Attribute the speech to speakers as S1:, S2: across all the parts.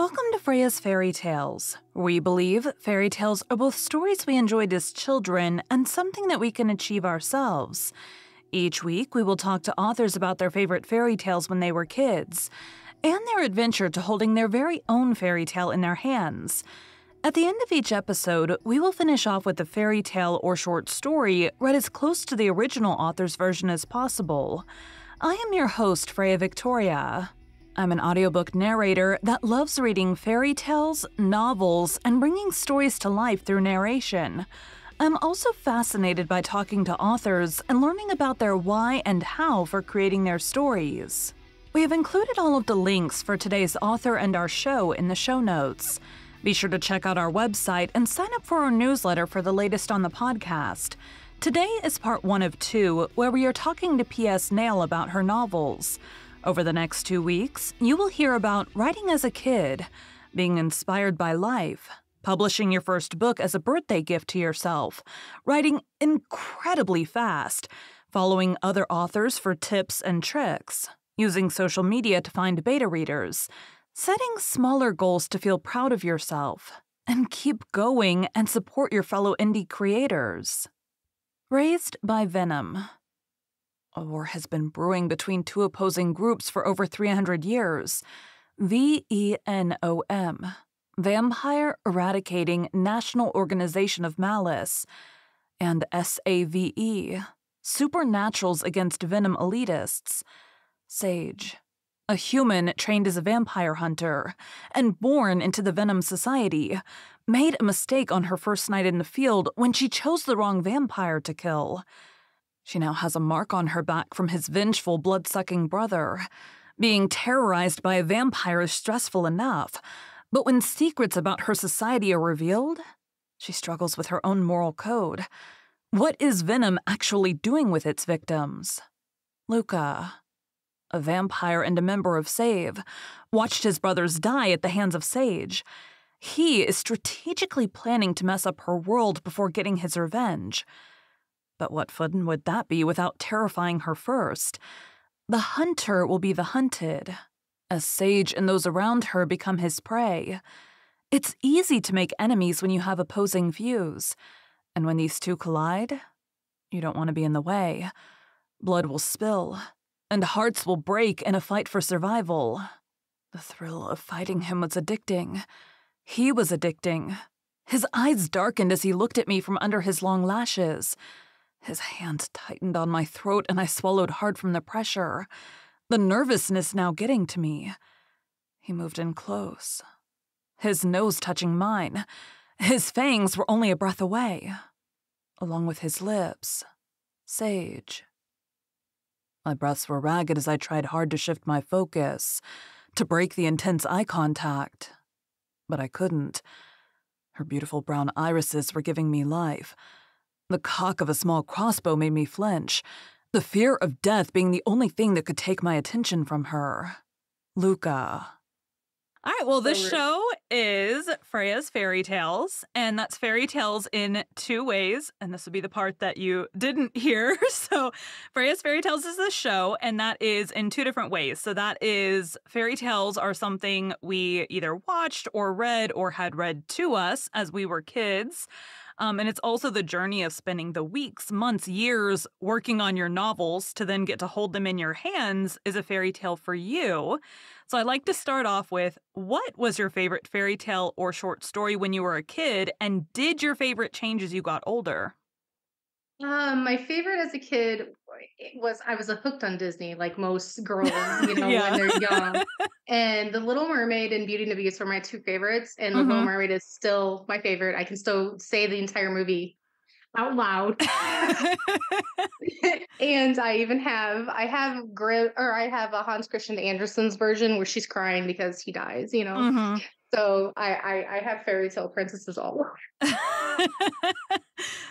S1: Welcome to Freya's Fairy Tales. We believe fairy tales are both stories we enjoyed as children and something that we can achieve ourselves. Each week, we will talk to authors about their favorite fairy tales when they were kids, and their adventure to holding their very own fairy tale in their hands. At the end of each episode, we will finish off with a fairy tale or short story read as close to the original author's version as possible. I am your host, Freya Victoria. I'm an audiobook narrator that loves reading fairy tales, novels, and bringing stories to life through narration. I'm also fascinated by talking to authors and learning about their why and how for creating their stories. We have included all of the links for today's author and our show in the show notes. Be sure to check out our website and sign up for our newsletter for the latest on the podcast. Today is part one of two, where we are talking to P.S. Nail about her novels. Over the next two weeks, you will hear about writing as a kid, being inspired by life, publishing your first book as a birthday gift to yourself, writing incredibly fast, following other authors for tips and tricks, using social media to find beta readers, setting smaller goals to feel proud of yourself, and keep going and support your fellow indie creators. Raised by Venom a war has been brewing between two opposing groups for over 300 years. V E N O M, Vampire Eradicating National Organization of Malice, and SAVE, Supernaturals Against Venom Elitists. Sage, a human trained as a vampire hunter and born into the Venom Society, made a mistake on her first night in the field when she chose the wrong vampire to kill. She now has a mark on her back from his vengeful, blood sucking brother. Being terrorized by a vampire is stressful enough, but when secrets about her society are revealed, she struggles with her own moral code. What is Venom actually doing with its victims? Luca, a vampire and a member of SAVE, watched his brothers die at the hands of Sage. He is strategically planning to mess up her world before getting his revenge. But what fun would that be without terrifying her first? The hunter will be the hunted. A sage and those around her become his prey. It's easy to make enemies when you have opposing views. And when these two collide, you don't want to be in the way. Blood will spill, and hearts will break in a fight for survival. The thrill of fighting him was addicting. He was addicting. His eyes darkened as he looked at me from under his long lashes. His hand tightened on my throat and I swallowed hard from the pressure, the nervousness now getting to me. He moved in close, his nose touching mine. His fangs were only a breath away, along with his lips, sage. My breaths were ragged as I tried hard to shift my focus, to break the intense eye contact. But I couldn't. Her beautiful brown irises were giving me life, the cock of a small crossbow made me flinch, the fear of death being the only thing that could take my attention from her. Luca. All right, well, this show is Freya's Fairy Tales, and that's fairy tales in two ways. And this would be the part that you didn't hear. So, Freya's Fairy Tales is the show, and that is in two different ways. So, that is fairy tales are something we either watched or read or had read to us as we were kids. Um, and it's also the journey of spending the weeks, months, years working on your novels to then get to hold them in your hands is a fairy tale for you. So I like to start off with what was your favorite fairy tale or short story when you were a kid, and did your favorite change as you got older?
S2: Um, my favorite as a kid was I was hooked on Disney, like most girls, you know, yeah. when they're young. and The Little Mermaid and Beauty and the Beast were my two favorites, and mm-hmm. The Little mm-hmm. Mermaid is still my favorite. I can still say the entire movie out loud. and I even have I have Grim or I have a Hans Christian Andersen's version where she's crying because he dies, you know. Mm-hmm. So I, I, I have fairy tale princesses all over.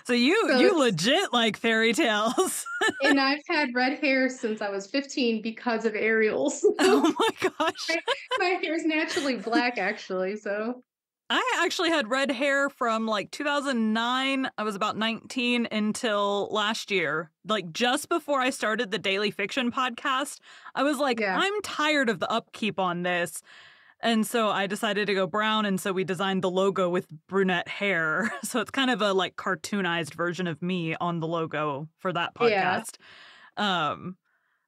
S1: so you so you legit like fairy tales.
S2: and I've had red hair since I was 15 because of Ariel's. oh my gosh. my, my hair's naturally black actually, so
S1: I actually had red hair from like 2009. I was about 19 until last year. Like just before I started the Daily Fiction podcast, I was like, yeah. I'm tired of the upkeep on this. And so I decided to go brown. And so we designed the logo with brunette hair. So it's kind of a like cartoonized version of me on the logo for that podcast. Yeah. Um,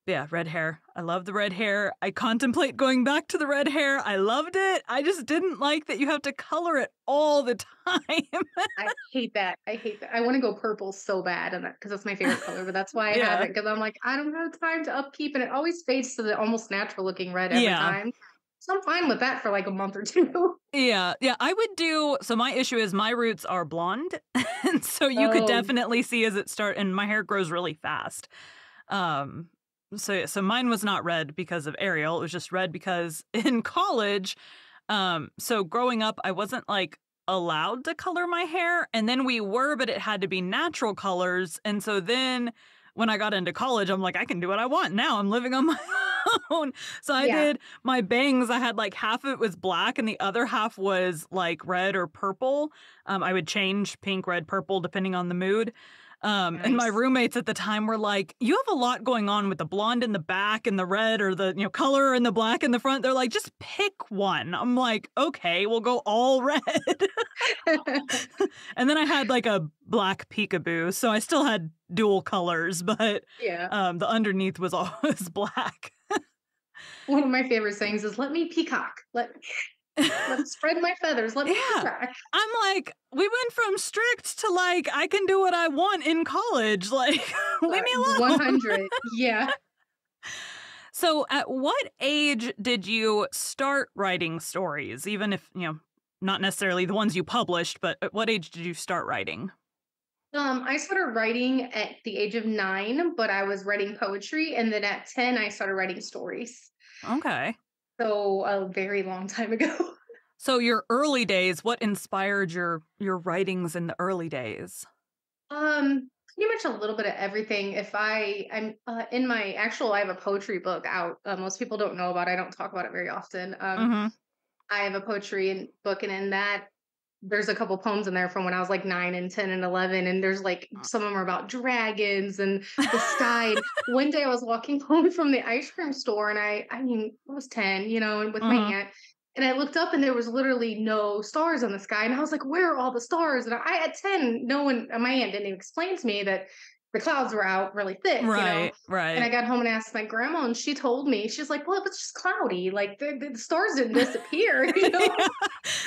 S1: yeah, red hair. I love the red hair. I contemplate going back to the red hair. I loved it. I just didn't like that you have to color it all the time. I
S2: hate that. I hate that. I want to go purple so bad, and because that, that's my favorite color. But that's why I yeah. have it because I'm like I don't have time to upkeep, and it always fades to the almost natural looking red every yeah. time. So I'm fine with that for like a month or two.
S1: Yeah. Yeah. I would do so my issue is my roots are blonde. and so you oh. could definitely see as it start and my hair grows really fast. Um so so mine was not red because of Ariel. It was just red because in college, um, so growing up, I wasn't like allowed to color my hair. And then we were, but it had to be natural colors. And so then when I got into college, I'm like, I can do what I want now. I'm living on my So I yeah. did my bangs. I had like half of it was black and the other half was like red or purple. Um, I would change pink, red, purple depending on the mood. Um, nice. And my roommates at the time were like, "You have a lot going on with the blonde in the back and the red, or the you know color and the black in the front." They're like, "Just pick one." I'm like, "Okay, we'll go all red." and then I had like a black peekaboo, so I still had dual colors, but yeah, um, the underneath was always black.
S2: One of my favorite sayings is "Let me peacock." Let Let's spread my feathers. Let me yeah. I'm like, we went from strict
S1: to like, I can do what I want in college. Like, leave me alone. 100. Yeah. so, at what age did you start writing stories? Even if, you know, not necessarily the ones you published, but at uh, what age did you start writing?
S2: Um, I started writing at the age of nine, but I was writing poetry. And then at 10, I started writing stories. Okay. So a very long time ago.
S1: so your early days, what inspired your your writings in the early days?
S2: Um, pretty much a little bit of everything. If I I'm uh, in my actual, I have a poetry book out. Uh, most people don't know about. It. I don't talk about it very often. Um, mm-hmm. I have a poetry book, and in that, there's a couple poems in there from when I was like nine and 10 and 11. And there's like some of them are about dragons and the sky. One day I was walking home from the ice cream store and I, I mean, I was 10, you know, and with uh-huh. my mm-hmm. aunt. And I looked up and there was literally no stars in the sky. And I was like, where are all the stars? And I, at 10, no one, my aunt didn't even explain to me that the clouds were out really thick. Right, you know? right. And I got home and asked my grandma, and she told me, she's like, well, it was just cloudy. Like the, the stars didn't disappear. You know? yeah.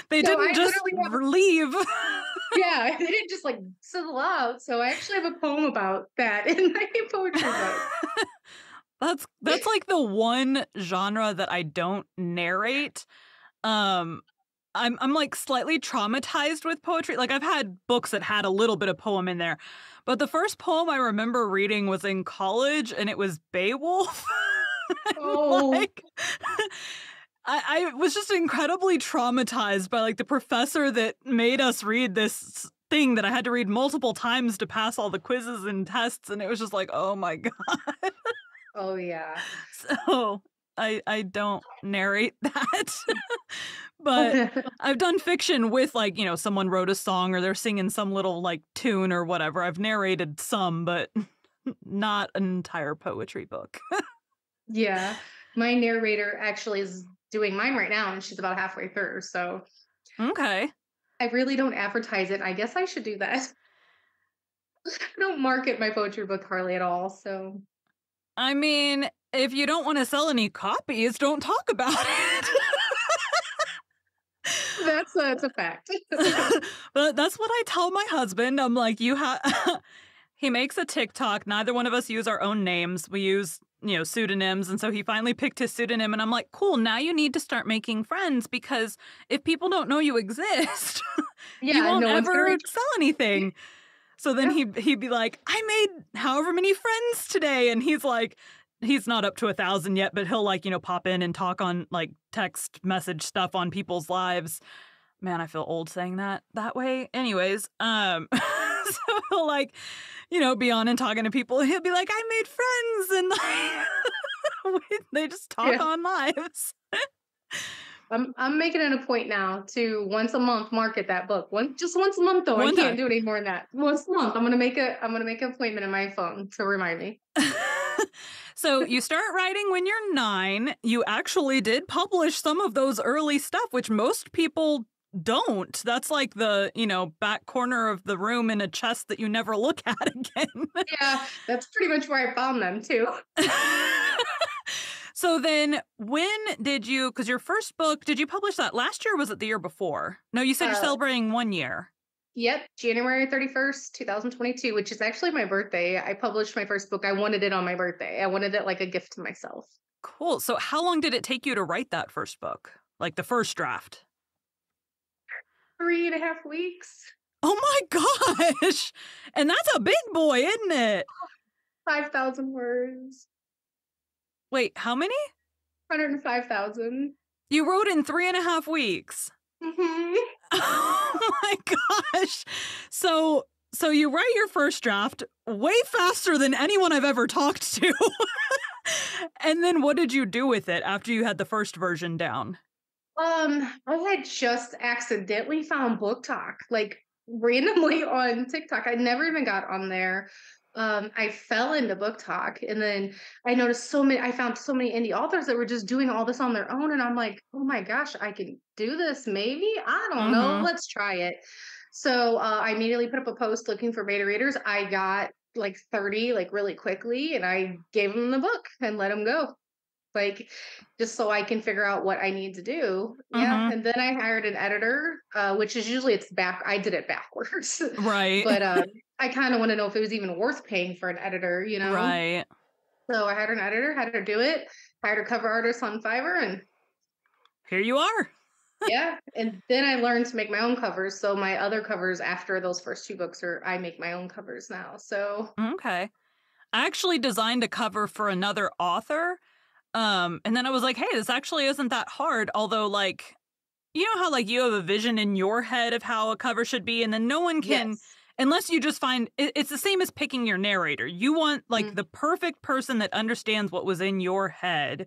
S2: They so didn't I just leave. yeah, they didn't just like settle out. So I actually have a poem about that in my poetry book.
S1: that's that's like the one genre that I don't narrate. Um, I'm I'm like slightly traumatized with poetry. Like I've had books that had a little bit of poem in there. But the first poem I remember reading was in college and it was Beowulf.
S2: oh. like
S1: I, I was just incredibly traumatized by like the professor that made us read this thing that I had to read multiple times to pass all the quizzes and tests, and it was just like, oh my god.
S2: oh yeah.
S1: So I I don't narrate that but I've done fiction with like, you know, someone wrote a song or they're singing some little like tune or whatever. I've narrated some, but not an entire poetry book.
S2: yeah. My narrator actually is doing mine right now and she's about halfway through. So, okay. I really don't advertise it. I guess I should do that. I don't market my poetry book hardly at all. So,
S1: I mean, if you don't want to sell any copies, don't talk about it
S2: that's a, that's a fact.
S1: but that's what I tell my husband. I'm like, you have. he makes a TikTok. Neither one of us use our own names. We use you know pseudonyms, and so he finally picked his pseudonym. And I'm like, cool. Now you need to start making friends because if people don't know you exist,
S2: yeah, you won't no ever
S1: sell anything. So then yeah. he he'd be like, I made however many friends today, and he's like, he's not up to a thousand yet, but he'll like, you know, pop in and talk on like text message stuff on people's lives. Man, I feel old saying that that way. Anyways, um, so he'll like, you know, be on and talking to people. He'll be like, I made friends.
S2: And like, they just talk yeah. on lives. I'm I'm making it a point now to once a month market that book. One just once a month though. One I can't time. do any more than that. Once a month. I'm gonna make a I'm gonna make an appointment in my phone to remind me.
S1: so you start writing when you're nine. You actually did publish some of those early stuff, which most people don't. That's like the, you know, back corner of the room in a chest that you never look at again.
S2: yeah, that's pretty much where I found them too.
S1: so then when did you because your first book, did you publish that last year was it the year before? No, you said uh, you're celebrating one year.
S2: Yep, January 31st, 2022, which is actually my birthday. I published my first book. I wanted it on my birthday. I wanted it like a gift to myself.
S1: Cool. So, how long did it take you to write that first book? Like the first draft?
S2: Three and a half weeks. Oh my
S1: gosh. And that's a big boy, isn't it?
S2: 5,000 words. Wait, how many? 105,000. You wrote in three
S1: and a half weeks. Mm-hmm. oh my gosh. So so you write your first draft way faster than anyone I've ever talked to. and then what did you do with it after you had the first version down?
S2: Um, I had just accidentally found book talk, like randomly on TikTok. I never even got on there um, I fell into book talk, and then I noticed so many. I found so many indie authors that were just doing all this on their own, and I'm like, oh my gosh, I can do this. Maybe I don't mm-hmm. know. Let's try it. So uh, I immediately put up a post looking for beta readers. I got like 30 like really quickly and I gave them the book and let them go. Like just so I can figure out what I need to do. Mm-hmm. Yeah. And then I hired an editor, uh, which is usually it's back I did it backwards.
S1: Right. but um
S2: I kind of want to know if it was even worth paying for an editor, you know? Right. So I hired an editor, had her do it, hired a cover artist on Fiverr, and here you are. yeah. And then I learned to make my own covers. So my other covers after those first two books are I make my own covers now. So Okay.
S1: I actually designed a cover for another author. Um, and then I was like, hey, this actually isn't that hard, although like you know how like you have a vision in your head of how a cover should be, and then no one can yes unless you just find it's the same as picking your narrator. You want like mm the perfect person that understands what was in your head.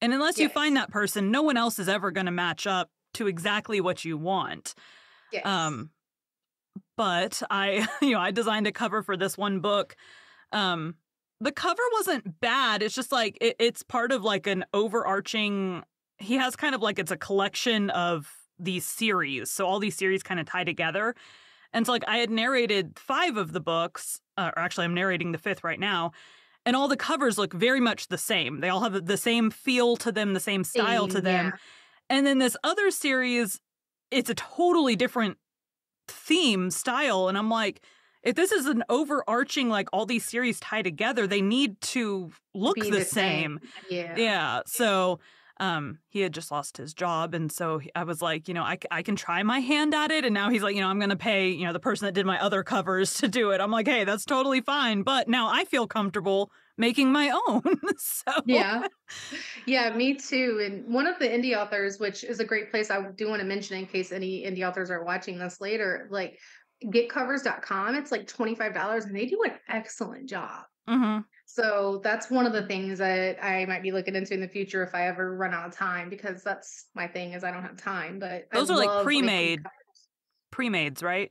S1: And unless yes. you find that person, no one else is ever going to match up to exactly what you want. Yes. Um but I you know, I designed a cover for this one book. Um the cover wasn't bad. It's just like it, it's part of like an overarching he has kind of like it's a collection of these series. So all these series kind of tie together. And so, like, I had narrated five of the books, uh, or actually, I'm narrating the fifth right now. And all the covers look very much the same. They all have the same feel to them, the same style to them. Yeah. And then this other series, it's a totally different theme, style. And I'm like, if this is an overarching like all these series tie together they need to look the, the same.
S2: same. yeah yeah
S1: so um, he had just lost his job. And so I was like, you know, I, I can try my hand at it. And now he's like, you know, I'm going to pay, you know, the person that did my other covers to do it. I'm like, hey, that's totally fine. But now I feel comfortable making my own.
S2: so yeah, yeah, me too. And one of the indie authors, which is a great place I do want to mention in case any indie authors are watching this later, like getcovers.com, it's like $25 and they do an excellent job. Mm-hmm. So that's one of the things that I might be looking into in the future if I ever run out of time because that's my thing is I don't have time. But those I are like pre-made,
S1: pre-mades, right?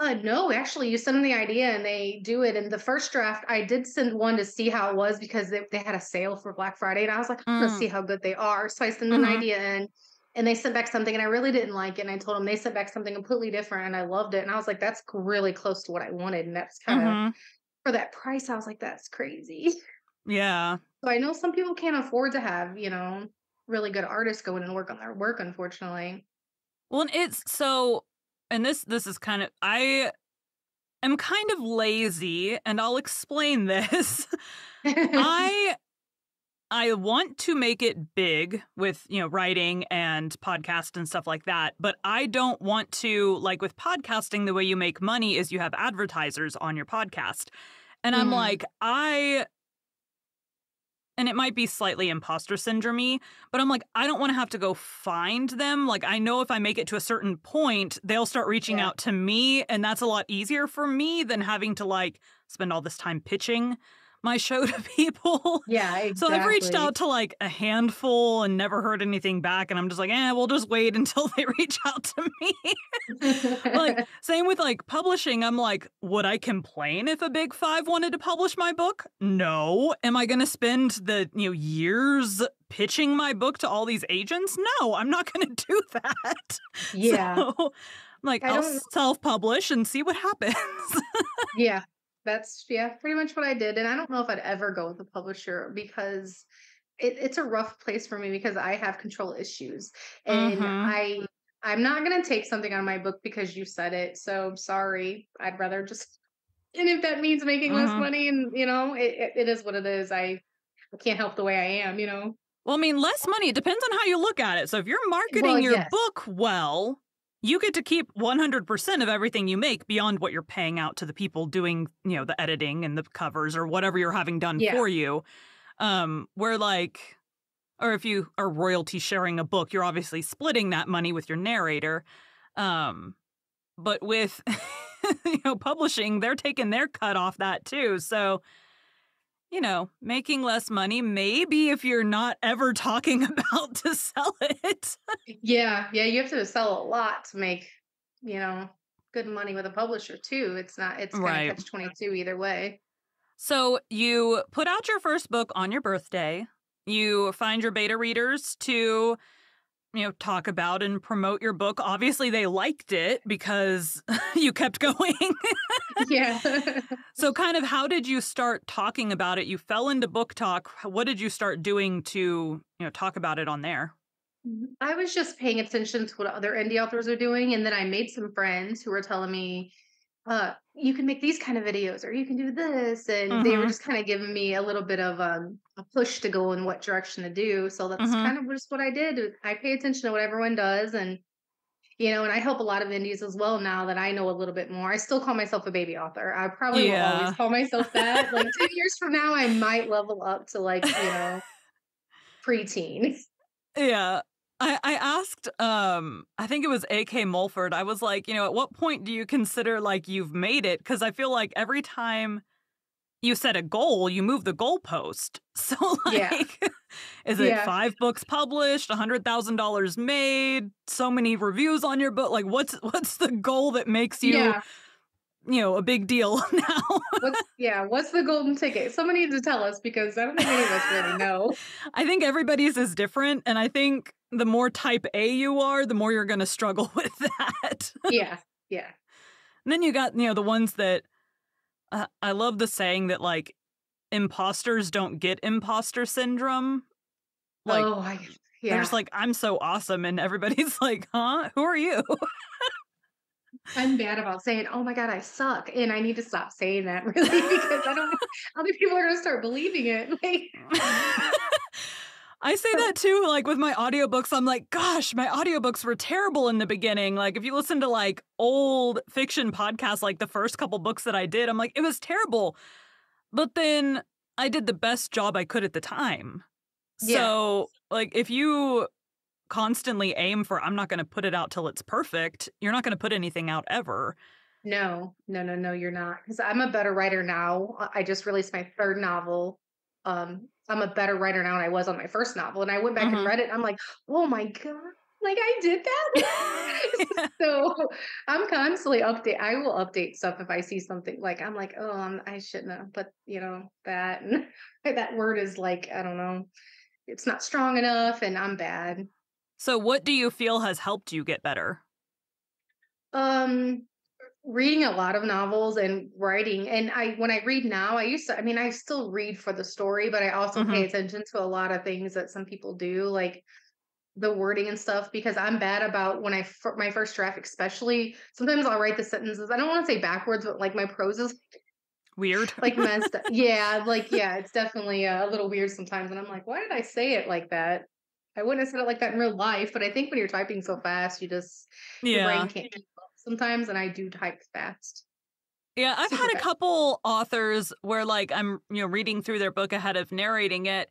S2: Uh, no, actually, you send them the idea and they do it. And the first draft, I did send one to see how it was because they, they had a sale for Black Friday, and I was like, let's mm. see how good they are. So I sent mm-hmm. an idea in, and they sent back something, and I really didn't like it. And I told them they sent back something completely different, and I loved it. And I was like, that's really close to what I wanted, and that's kind of. Mm-hmm for that price, I was like, that's crazy. Yeah. So I know some people can't afford to have, you know, really good artists go in and work on their work, unfortunately.
S1: Well, it's so, and this this is kind of I am kind of lazy, and I'll explain this. I I want to make it big with, you know, writing and podcast and stuff like that, but I don't want to like with podcasting the way you make money is you have advertisers on your podcast. And I'm like, I and it might be slightly imposter syndrome but I'm like, I don't want to have to go find them. Like, I know if I make it to a certain point, they'll start reaching yeah. out to me, and that's a lot easier for me than having to like spend all this time pitching my show to people.
S2: Yeah, exactly. So I've reached out
S1: to like a handful and never heard anything back. And I'm just like, eh, we'll just wait until they reach out to me. like, same with like publishing. I'm like, would I complain if a big five wanted to publish my book? No. Am I going to spend the, you know, years pitching my book to all these agents? No, I'm not going to do that. Yeah. So, like, I I'll self publish and see what happens.
S2: yeah that's yeah, pretty much what I did. And I don't know if I'd ever go with a publisher because it, it's a rough place for me because I have control issues and mm-hmm. I I'm not gonna take something on my book because you said it. So sorry. I'd rather just and if that means making less mm-hmm. money and you know, it, it is what it is. I I can't help the way I am, you know.
S1: Well, I mean, less money. It depends on how you look at it. So if you're marketing well, your yes. book well, you get to keep 100% of everything you make beyond what you're paying out to the people doing, you know, the editing and the covers or whatever you're having done yeah. for you. Um, where like, or if you are royalty sharing a book, you're obviously splitting that money with your narrator. Um, but with, you know, publishing, they're taking their cut off that too. So, you know, making less money, maybe if you're not ever talking about to sell it.
S2: yeah, yeah, you have to sell a lot to make, you know, good money with a publisher too. It's not it's kind right. of catch 22 either way.
S1: So, you put out your first book on your birthday. You find your beta readers to you know talk about and promote your book obviously they liked it because you kept going yeah so kind of how did you start talking about it you fell into book talk what did you start doing to you know talk about it on there
S2: mm, i was just paying attention to what other indie authors are doing and then i made some friends who were telling me uh, you can make these kind of videos or you can do this and mm-hmm. they were mm-hmm. just kind of giving me a little bit of um, a push to go in what direction to do so that's mm-hmm. kind of just what i did i pay attention to what everyone does and you know and i help a lot of indies as well now that i know a little bit more i still call myself a baby author i probably yeah. will always call myself that like 10 years from now i might level up to like you know preteen yeah I, I asked,
S1: um, I think it was A.K. Mulford. I was like, you know, at what point do you consider like you've made it? Because I feel like every time you set a goal, you move the goalpost. So, like, yeah. is it yeah. five books published, hundred thousand dollars made, so many reviews on your book? Like, what's what's the goal that makes you yeah you know a big deal
S2: now. what's, yeah, what's the golden ticket? Someone needs to tell us because I don't think any of
S1: us really know. I think everybody's is different, and I think the more type A you are, the more you're going to struggle with
S2: that. yeah, yeah.
S1: And then you got you know the ones that uh, I love the saying that like imposters don't get imposter syndrome.
S2: Like, oh, I, yeah. They're just
S1: like, I'm so awesome. And everybody's like, huh? Who are you?
S2: I'm bad about saying, oh my God, I suck. And I need to stop saying that really because I don't other people are gonna start believing it.
S1: I say that too, like with my audiobooks. I'm like, gosh, my audiobooks were terrible in the beginning. Like, if you listen to like old fiction podcasts, like the first couple books that I did, I'm like, it was terrible. But then I did the best job I could at the time. Yeah. So, like, if you constantly aim for I'm not going to put it out till it's perfect, you're not going to put anything out ever.
S2: No, no, no, no, you're not. Because I'm a better writer now. I just released my third novel. Um, I'm a better writer now than I was on my first novel. And I went back mm-hmm. and read it. I'm like, oh my God, like I did that. so I'm constantly update. I will update stuff if I see something like I'm like, oh, I'm, um, I should not have, put, you know, that that word is like, I don't know, it's not strong enough and I'm bad.
S1: So, what do you feel has helped you get better?
S2: Um, reading a lot of novels and writing. And I, when I read now, I used to, I mean, I still read for the story, but I also mm-hmm. pay attention to a lot of things that some people do, like the wording and stuff, because I'm bad about when I, for my first draft, especially sometimes I'll write the sentences. I don't want to say backwards, but like my prose is weird like messed up. yeah like yeah it's definitely uh, a little weird sometimes and i'm like why did i say it like that I wouldn't have said it like that in real life, but I think when you're typing so fast, you just yeah. your brain can't keep up sometimes. And I do type fast.
S1: Yeah, I've Super had fast. a couple authors where like I'm you know reading through their book ahead of narrating it,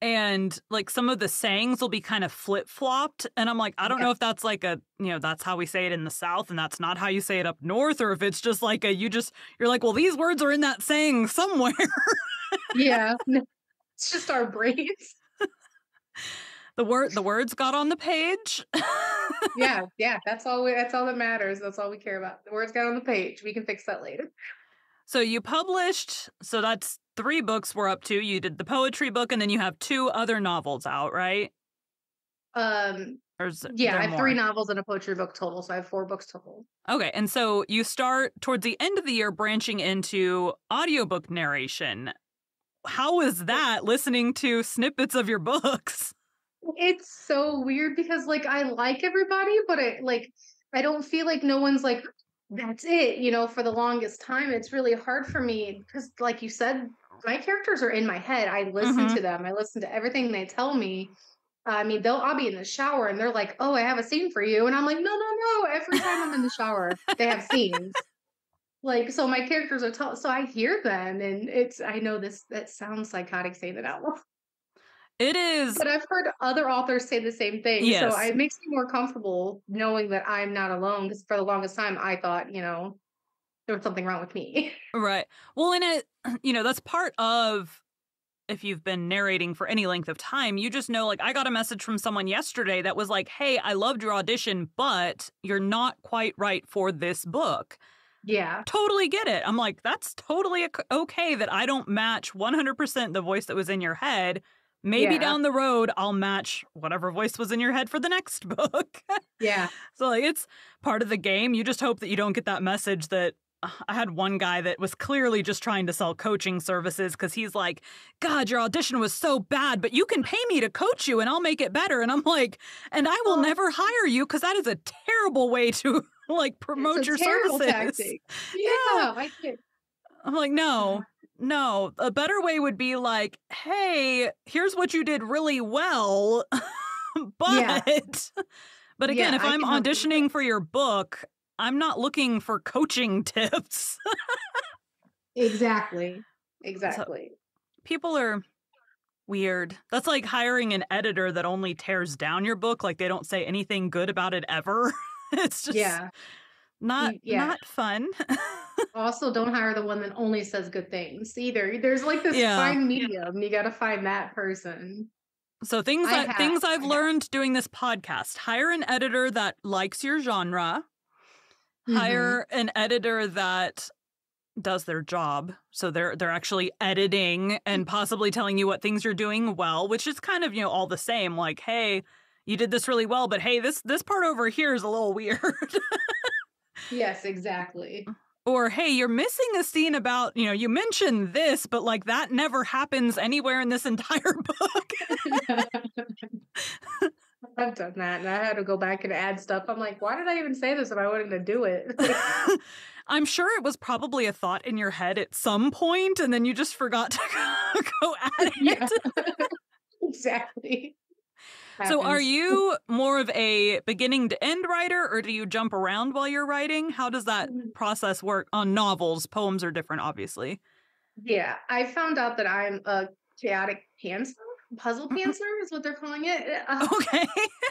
S1: and like some of the sayings will be kind of flip flopped, and I'm like, I don't yeah. know if that's like a you know that's how we say it in the South, and that's not how you say it up north, or if it's just like a you just you're like, well, these words are in that saying somewhere.
S2: yeah,
S1: it's just our brains. the word the words got on the page.
S2: yeah, yeah, that's all we, that's all that matters. That's all we care about. The words got on the page. We can fix that later.
S1: So you published, so that's three books we're up to. You did the poetry book and then you have two other novels out, right?
S2: Um yeah, I have more? three novels and a poetry book total, so I have four books total.
S1: Okay, and so you start towards the end of the year branching into audiobook narration. How was that listening to snippets of your books?
S2: it's so weird because like I like everybody, but I like I don't feel like no one's like that's it, you know, for the longest time. It's really hard for me because like you said, my characters are in my head. I listen mm-hmm. to them. I listen to everything they tell me. I mean, they'll I'll be in the shower and they're like, "Oh, I have a scene for you," and I'm like, "No, no, no!" Every time I'm in the shower, they have scenes. Like so, my characters are taught, so I hear them, and it's I know this that sounds psychotic saying it out loud, it is. But I've heard other authors say the same thing. Yes. So it makes me more comfortable knowing that I'm not alone because for the longest time I thought, you know, there was something wrong with me.
S1: Right. Well, in it, you know, that's part of if you've been narrating for any length of time, you just know, like, I got a message from someone yesterday that was like, hey, I loved your audition, but you're not quite right for this book.
S2: Yeah. Totally get
S1: it. I'm like, that's totally okay that I don't match 100% the voice that was in your head maybe yeah. down the road I'll match whatever voice was in your head for the next book. yeah. So like it's part of the game. You just hope that you don't get that message that I had one guy that was clearly just trying to sell coaching services cuz he's like, "God, your audition was so bad, but you can pay me to coach you and I'll make it better." And I'm like, "And I will never hire you cuz that is a terrible way to like promote your services." Tactic.
S2: Yeah. yeah. I can
S1: I'm like, "No." No, a better way would be like, hey, here's what you did really well. but yeah. but again, yeah, if I'm auditioning for your book, I'm not looking for coaching tips.
S2: exactly. Exactly. So, people are
S1: weird. That's like hiring an editor that only tears down your book like they don't say anything good about it ever.
S2: it's just Yeah. Not yeah. not fun. also, don't hire the one that only says good things either. There's like this yeah. fine medium. You got to find that person.
S1: So things I, I have, things I've I learned have. doing this podcast: hire an editor that likes your genre. Mm-hmm. Hire an editor that does their job. So they're they're actually editing and mm-hmm. possibly telling you what things you're doing well, which is kind of, you know, all the same like, hey, you did this really well, but hey, this this part over here is a little weird.
S2: Yes, exactly. Or, hey, you're
S1: missing a scene about, you know, you mentioned this, but like that never happens anywhere in this entire book.
S2: I've done that and I had to go back and add stuff. I'm like, why did I even say this if I wanted to do it?
S1: I'm sure it was probably a thought in your head at some point and then you just forgot to go add it. Yeah.
S2: exactly.
S1: So, are you more of a beginning to end writer, or do you jump around while you're writing? How does that mm. process work on novels? Poems are different, obviously.
S2: Yeah, I found out that I'm a chaotic pantser. Puzzle mm-hmm. pantser is what they're calling it. Uh, okay,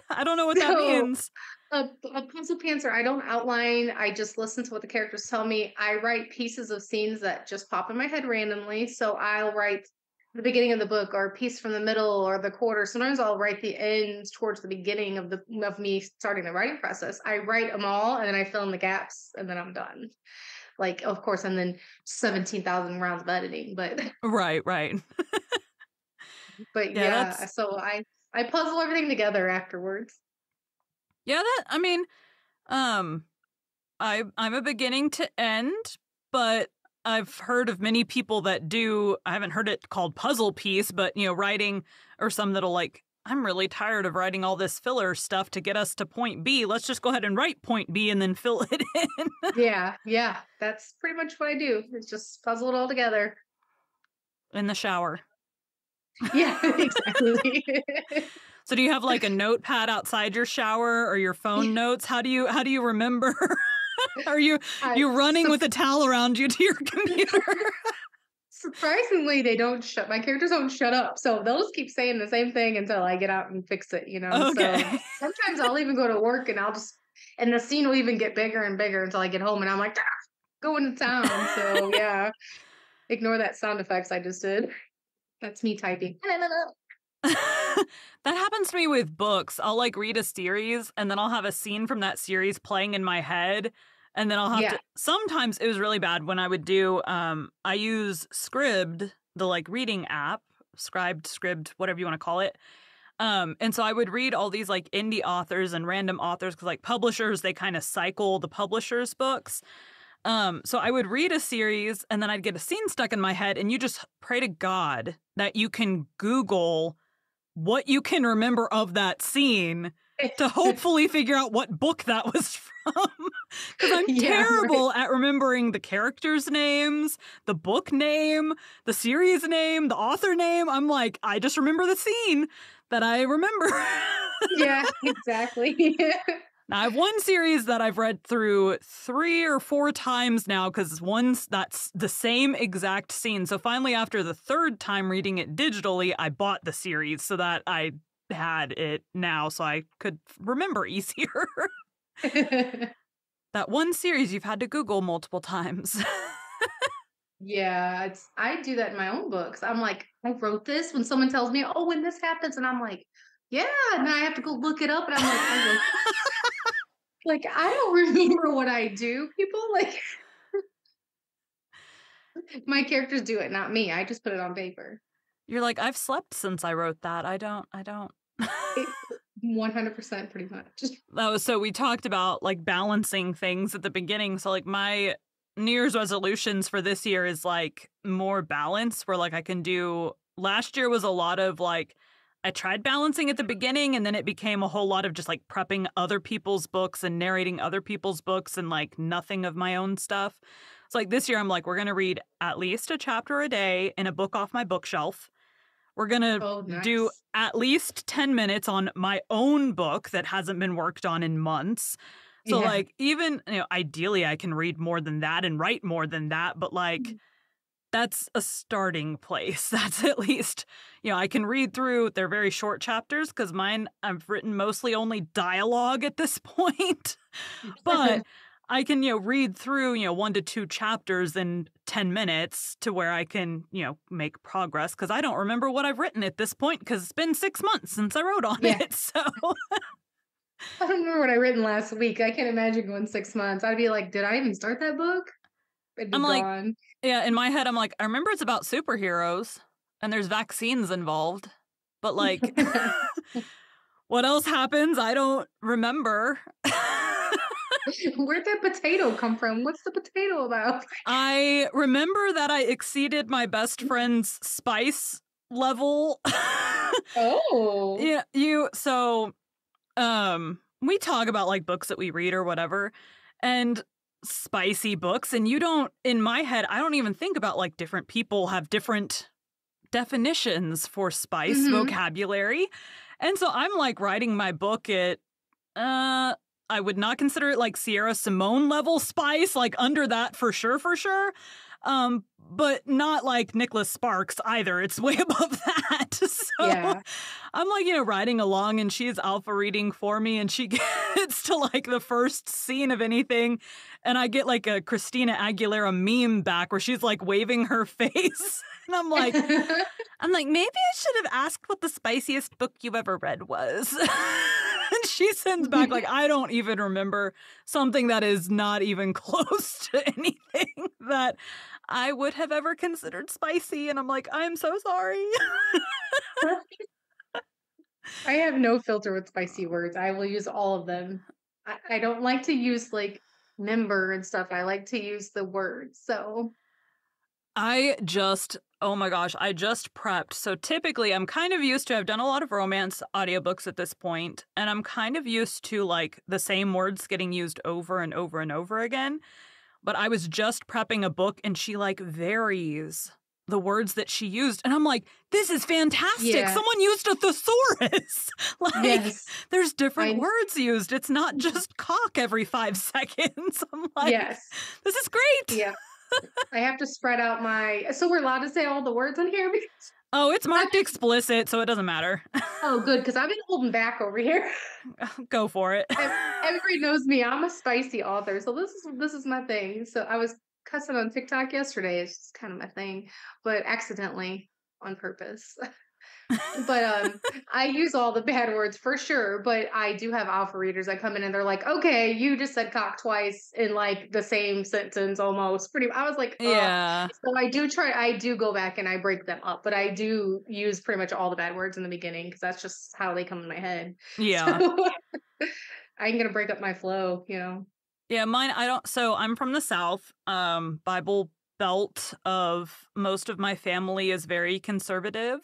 S2: I don't know what so, that means. A, a puzzle pantser. I don't outline. I just listen to what the characters tell me. I write pieces of scenes that just pop in my head randomly. So I'll write the beginning of the book or a piece from the middle or the quarter. Sometimes I'll write the ends towards the beginning of the of me starting the writing process. I write them all and then I fill in the gaps and then I'm done. Like of course and then 17,000 rounds of editing, but
S1: Right, right.
S2: but yeah, yeah so I I puzzle everything together afterwards. Yeah, that
S1: I mean um I I'm a beginning to end, but I've heard of many people that do, I haven't heard it called puzzle piece, but, you know, writing or some that'll like, I'm really tired of writing all this filler stuff to get us to point B. Let's just go ahead and write point B and then fill it
S2: in. yeah. Yeah. That's pretty much what I do. It's just puzzle it all together in the shower. Yeah,
S1: exactly. so do you have like a notepad outside your shower or your phone notes? How do you how do you remember? Are you I, you running with a towel around you to your computer?
S2: Surprisingly, they don't shut. My characters don't shut up, so they'll just keep saying the same thing until I get out and fix it. You know. Okay. So sometimes I'll even go to work and I'll just and the scene will even get bigger and bigger until I get home and I'm like ah, going to town. So yeah, ignore that sound effects I just did. That's me typing that
S1: happens to me with books. I'll like read a series and then I'll have a scene from that series playing in my head. And then I'll have yeah. to. Sometimes it was really bad when I would do, um, I use Scribd, the like reading app, Scribd, Scribd, whatever you want to call it. Um, and so I would read all these like indie authors and random authors because like publishers, they kind of cycle the publishers' books. Um, so I would read a series and then I'd get a scene stuck in my head. And you just pray to God that you can Google what you can remember of that scene to hopefully figure out what book that was from. Because I'm yeah, terrible right. at remembering the characters' names, the book name, the series name, the author name. I'm like, I just remember the scene that I remember. yeah, exactly. Now, I have one series that I've read through three or four times now because one's that's the same exact scene. So finally, after the third time reading it digitally, I bought the series so that I had it now so I could remember easier. that one series you've had to Google multiple times.
S2: yeah, I do that in my own books. I'm like, I wrote this when someone tells me, oh, when this happens. And I'm like, yeah. And then I have to go look it up. And I'm like, like I don't remember what I do, people. Like my characters do it, not me. I just put it on paper.
S1: You're like, I've slept since I wrote that. I don't,
S2: I don't. 100% pretty much.
S1: Oh, so we talked about like balancing things at the beginning. So, like, my New Year's resolutions for this year is like more balance where like I can do last year was a lot of like I tried balancing at the beginning, and then it became a whole lot of just like prepping other people's books and narrating other people's books and like nothing of my own stuff. So, like this year, I'm like, we're going to read at least a chapter a day in a book off my bookshelf. We're going to oh, nice. do at least 10 minutes on my own book that hasn't been worked on in months. So, yeah. like, even, you know, ideally, I can read more than that and write more than that, but like, mm-hmm that's a starting place. That's at least, you know, I can read through. They're very short chapters because mine, I've written mostly only dialogue at this point. Mm. but I can, you know, read through, you know, one to two chapters in 10 minutes to where I can, you know, make progress because I don't remember what I've written at this point because it's been six months since I wrote on yeah. it. So. I
S2: don't remember what I written last week. I can't imagine going six months. I'd be like, did I even start that book? I'm gone. like,
S1: yeah, in my head, I'm like, I remember it's about superheroes and there's vaccines involved,
S2: but like, what else happens? I don't remember. Where'd that potato come from? What's the potato about? I
S1: remember that I exceeded my best mm. friend's spice level.
S2: oh. Yeah,
S1: you so um we talk about like books that we read or whatever. And spicy books and you don't in my head I don't even think about like different people have different definitions for spice mm-hmm. vocabulary. And so I'm like writing my book at uh I would not consider it like Sierra Simone level spice, like under that for sure, for sure um, but not like Nicholas Sparks either. It's way above that. So yeah. I'm like, you know, riding along and she's alpha reading for me and she gets to like the first scene of anything. And I get like a Christina Aguilera meme back where she's like waving her face. and I'm like, I'm like, maybe I should have asked what the spiciest book you've ever read was. she sends back like I don't even remember something that is not even close to anything that I would have ever considered spicy and I'm like I'm so sorry.
S2: I have no filter with spicy words. I will use all of them. I, I don't like to use like member and stuff. I like to use the word. So
S1: I just Oh my gosh, I just prepped. So typically, I'm kind of used to, I've done a lot of romance audiobooks at this point, and I'm kind of used to like the same words getting used over and over and over again. But I was just prepping a book, and she like varies the words that she used. And I'm like, this is fantastic. Yeah. Someone used a thesaurus. like, yes. there's different I... words used. It's not just cock every five seconds. I'm like, yes. this is great. Yeah.
S2: I have to spread out my. Uh, so we're allowed to say all the words in here. Because...
S1: Oh, it's marked explicit, so it doesn't matter.
S2: oh, good, because I've been holding back over here.
S1: Go for it.
S2: Everybody knows me. I'm a spicy author, so this is this is my thing. So I was cussing on TikTok yesterday. It's just kind of my thing, but accidentally on purpose but um I use all the bad words for sure. But I do have alpha readers that come in and they're like, okay, you just said cock twice in like the same sentence almost. Pretty I was like, oh. yeah. So I do try I do go back and I break them up, but I do use pretty much all the bad words in the beginning because that's just how they come in my head.
S1: Yeah. So
S2: I'm gonna break up my flow, you know.
S1: Yeah, mine I don't so I'm from the South, um, Bible belt of most of my family is very conservative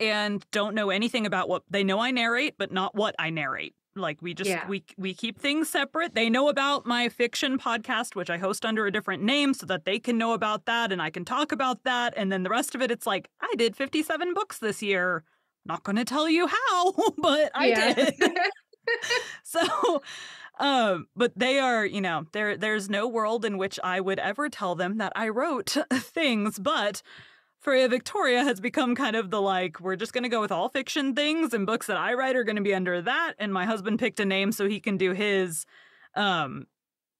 S1: and don't know anything about what they know I narrate, but not what I narrate. Like we just yeah. we we keep things separate. They know about my fiction podcast, which I host under a different name, so that they can know about that and I can talk about that. And then the rest of it, it's like I did fifty seven books this year. Not going to tell you how, but I yeah. did. so um, but they are, you know, there there's no world in which I would ever tell them that I wrote things, but Freya Victoria has become kind of the like, we're just going to go with all fiction things, and books that I write are going to be under that. And my husband picked a name so he can do his um,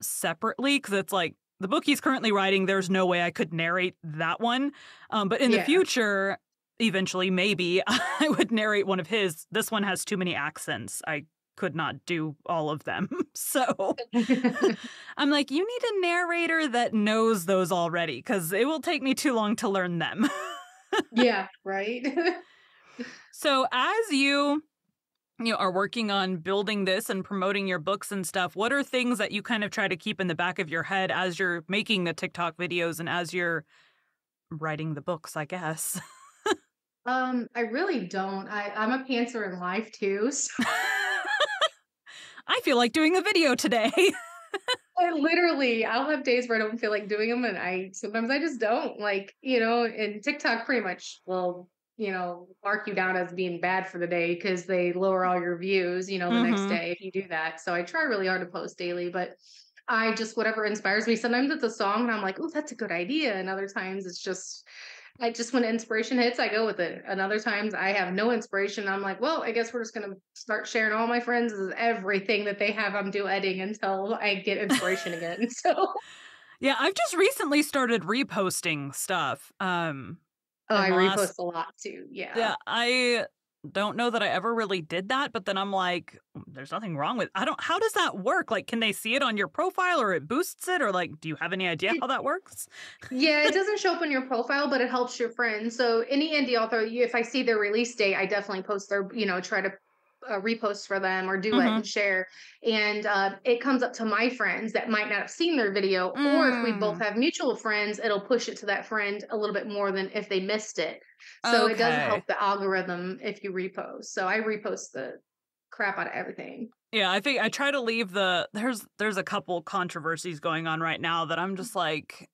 S1: separately because it's like the book he's currently writing, there's no way I could narrate that one. Um, but in yeah. the future, eventually, maybe I would narrate one of his. This one has too many accents. I could not do all of them. So I'm like, you need a narrator that knows those already because it will take me too long to learn them.
S2: yeah, right.
S1: so as you you know, are working on building this and promoting your books and stuff, what are things that you kind of try to keep in the back of your head as you're making the TikTok videos and as you're writing the books, I guess?
S2: um, I really don't. I, I'm a pantser in life too. So I feel like doing a video today. I literally, I'll have days where I don't feel like doing them, and I sometimes I just don't like, you know. And TikTok pretty much will, you know, mark you down as being bad for the day because they lower all your views, you know, the mm-hmm. next day if you do that. So I try really hard to post daily, but I just whatever inspires me. Sometimes it's a song, and I'm like, oh, that's a good idea, and other times it's just I just when inspiration hits, I go with it. And other times I have no inspiration. I'm like, well, I guess we're just gonna start sharing all my friends everything that they have. I'm duetting until I get inspiration again. So
S1: yeah, I've just recently started reposting stuff. Um,
S2: oh, I last, repost a lot too. Yeah. Yeah.
S1: I don't know that I ever really did that, but then I'm like, mm, there's nothing wrong with I don't how does that work? Like can they see it on your profile or it boosts it or like do you have any idea how that works?
S2: yeah, it doesn't show up on your profile, but it helps your friends. So any indie author, if I see their release date, I definitely post their, you know, try to uh, repost for them or do mm-hmm. it and share. And uh, it comes up to my friends that might not have seen their video, mm. or if we both mm. have mutual friends, it'll push it to that friend a little bit more than if they missed it. So okay. it does help the algorithm if you repost. So I repost the crap out of everything.
S1: Yeah, I think I try to leave the there's there's a couple controversies going on right now that I'm just like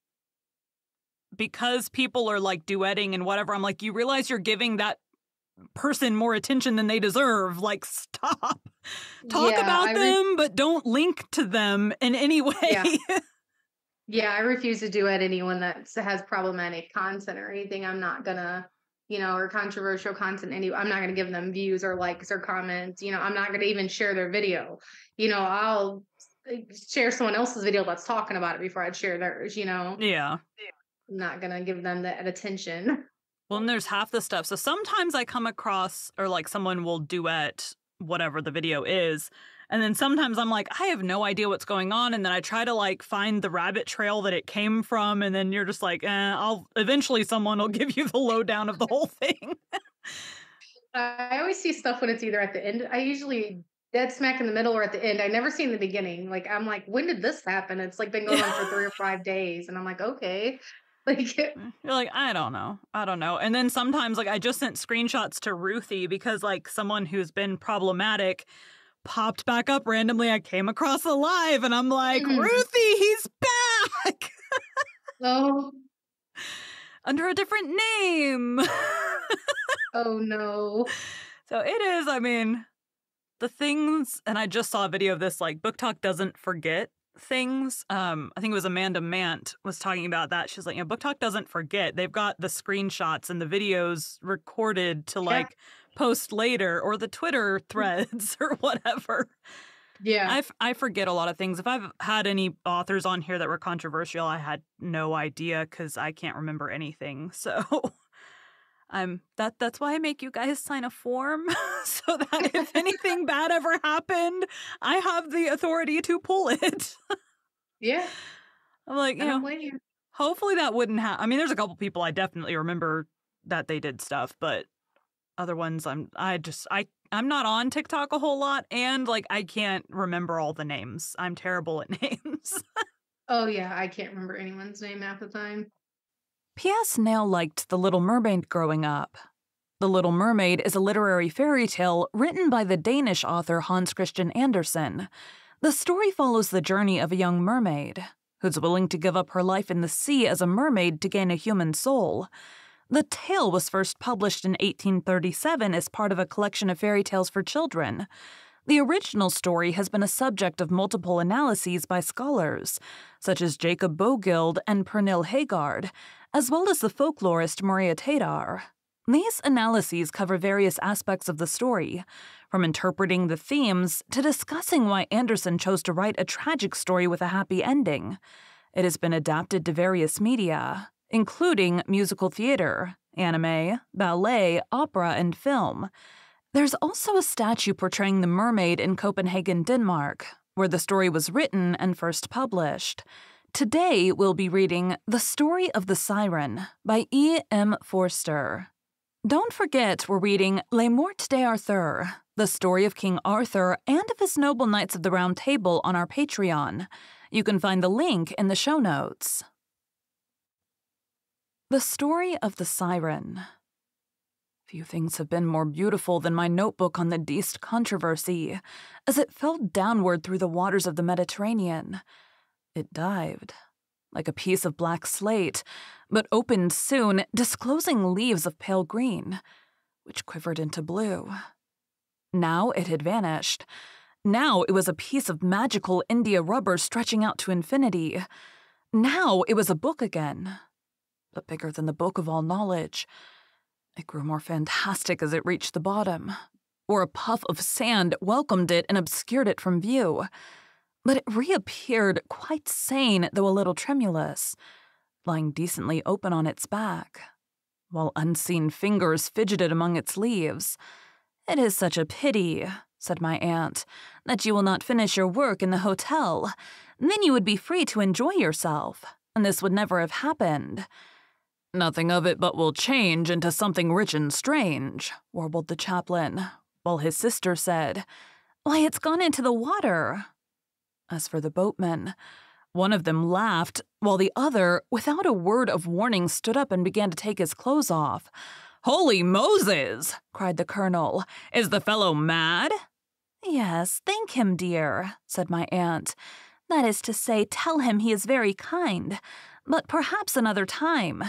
S1: because people are like duetting and whatever, I'm like, you realize you're giving that person more attention than they deserve. Like, stop. Talk yeah, about them, but don't link to them in any way. Yeah.
S2: yeah, I refuse to do it. Anyone that has problematic content or anything, I'm not gonna, you know, or controversial content. Any, I'm not gonna give them views or likes or comments. You know, I'm not gonna even share their video. You know, I'll share someone else's video that's talking about it before I'd share theirs. You know. Yeah. I'm not gonna give them that attention.
S1: Well, and there's half the stuff. So sometimes I come across, or like someone will duet whatever the video is. And then sometimes I'm like, I have no idea what's going on. And then I try to like find the rabbit trail that it came from. And then you're just like, eh, I'll eventually someone will give you the lowdown of the whole thing.
S2: I always see stuff when it's either at the end. I usually dead smack in the middle or at the end. I never see in the beginning. Like I'm like, when did this happen? It's like been going on for three or five days. And I'm like, okay. Like mm,
S1: you're like, I don't know. I don't know. And then sometimes like I just sent screenshots to Ruthie because like someone who's been problematic popped back up randomly. I came across alive and I'm like, mm-hmm. Ruthie, he's back. oh. Under a different name. oh no. So it is, I mean, the things and I just saw a video of this like Book Talk doesn't forget things. Um, I think it was Amanda Mant was talking about that. She's like, you know, Book Talk doesn't forget. They've got the screenshots and the videos recorded to like yeah. post later or the Twitter threads or whatever. Yeah. I, f- I forget a lot of things. If I've had any authors on here that were controversial, I had no idea because I can't remember anything. So I'm that that's why I make you guys sign a form so that if anything bad ever happened, I have the authority to pull it. yeah. I'm like, you know, hopefully that wouldn't happen. I mean, there's a couple people I definitely remember that they did stuff, but other ones I'm I just I I'm not on TikTok a whole lot and like I can't remember all the names.
S2: I'm terrible at names. oh yeah, I can't remember anyone's name half the time.
S1: P.S. now liked The Little Mermaid growing up. The Little Mermaid is a literary fairy tale written by the Danish author Hans Christian Andersen. The story follows the journey of a young mermaid, who's willing to give up her life in the sea as a mermaid to gain a human soul. The tale was first published in 1837 as part of a collection of fairy tales for children. The original story has been a subject of multiple analyses by scholars, such as Jacob Bogild and Pernille Hagerd as well as the folklorist Maria Tadar. These analyses cover various aspects of the story, from interpreting the themes to discussing why Anderson chose to write a tragic story with a happy ending. It has been adapted to various media, including musical theater, anime, ballet, opera, and film. There's also a statue portraying the mermaid in Copenhagen, Denmark, where the story was written and first published. Today, we'll be reading The Story of the Siren by E. M. Forster. Don't forget, we're reading Les Mortes d'Arthur, the story of King Arthur and of his noble knights of the Round Table on our Patreon. You can find the link in the show notes. The Story of the Siren. Few things have been more beautiful than my notebook on the Deist controversy, as it fell downward through the waters of the Mediterranean. It dived, like a piece of black slate, but opened soon, disclosing leaves of pale green, which quivered into blue. Now it had vanished. Now it was a piece of magical India rubber stretching out to infinity. Now it was a book again, but bigger than the book of all knowledge. It grew more fantastic as it reached the bottom, where a puff of sand welcomed it and obscured it from view but it reappeared quite sane, though a little tremulous, lying decently open on its back, while unseen fingers fidgeted among its leaves. It is such a pity, said my aunt, that you will not finish your work in the hotel. Then you would be free to enjoy yourself, and this would never have happened. Nothing of it but will change into something rich and strange, warbled the chaplain, while his sister said, Why, it's gone into the water. As for the boatmen, one of them laughed, while the other, without a word of warning, stood up and began to take his clothes off. Holy Moses! cried the colonel. Is the fellow mad? Yes, thank him, dear, said my aunt. That is to say, tell him he is very kind, but perhaps another time.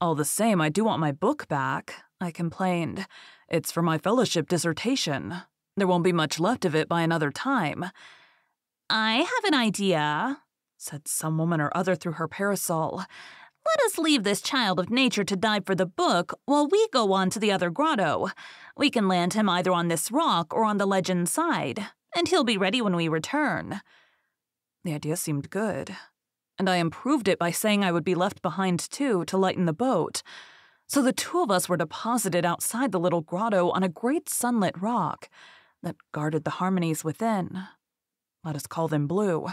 S1: All the same, I do want my book back, I complained. It's for my fellowship dissertation. There won't be much left of it by another time. I have an idea, said some woman or other through her parasol. Let us leave this child of nature to dive for the book while we go on to the other grotto. We can land him either on this rock or on the legend side, and he'll be ready when we return. The idea seemed good, and I improved it by saying I would be left behind too to lighten the boat. So the two of us were deposited outside the little grotto on a great sunlit rock that guarded the harmonies within let us call them blue,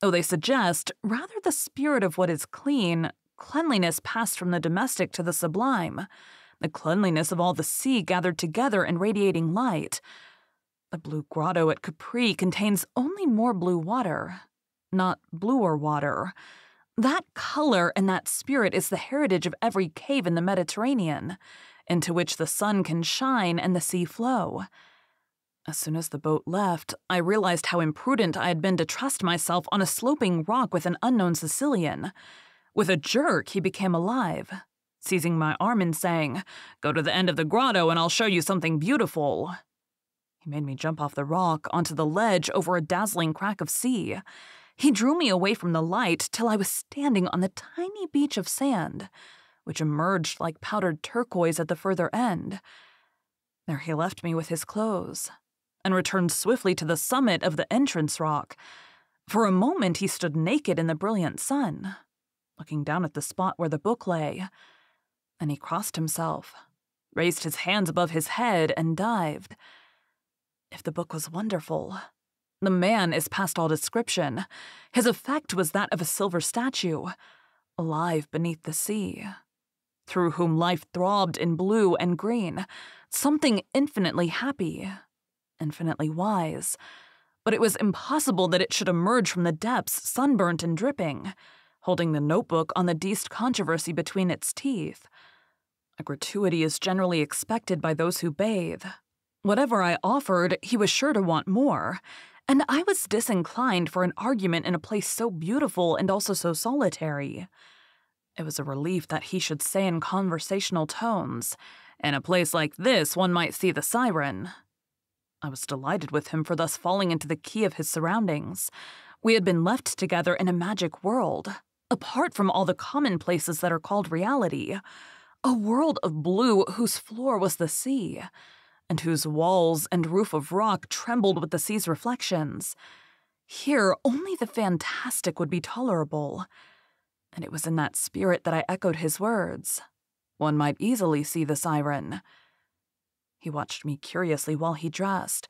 S1: though they suggest rather the spirit of what is clean, cleanliness passed from the domestic to the sublime, the cleanliness of all the sea gathered together in radiating light. The blue grotto at Capri contains only more blue water, not bluer water. That color and that spirit is the heritage of every cave in the Mediterranean, into which the sun can shine and the sea flow. As soon as the boat left, I realized how imprudent I had been to trust myself on a sloping rock with an unknown Sicilian. With a jerk, he became alive, seizing my arm and saying, Go to the end of the grotto and I'll show you something beautiful. He made me jump off the rock onto the ledge over a dazzling crack of sea. He drew me away from the light till I was standing on the tiny beach of sand, which emerged like powdered turquoise at the further end. There he left me with his clothes, and returned swiftly to the summit of the entrance rock. For a moment, he stood naked in the brilliant sun, looking down at the spot where the book lay. Then he crossed himself, raised his hands above his head, and dived. If the book was wonderful, the man is past all description. His effect was that of a silver statue, alive beneath the sea, through whom life throbbed in blue and green, something infinitely happy infinitely wise, but it was impossible that it should emerge from the depths, sunburnt and dripping, holding the notebook on the Deist controversy between its teeth. A gratuity is generally expected by those who bathe. Whatever I offered, he was sure to want more, and I was disinclined for an argument in a place so beautiful and also so solitary. It was a relief that he should say in conversational tones, In a place like this, one might see the siren. I was delighted with him for thus falling into the key of his surroundings. We had been left together in a magic world, apart from all the commonplaces that are called reality. A world of blue whose floor was the sea, and whose walls and roof of rock trembled with the sea's reflections. Here, only the fantastic would be tolerable. And it was in that spirit that I echoed his words. One might easily see the siren. He watched me curiously while he dressed.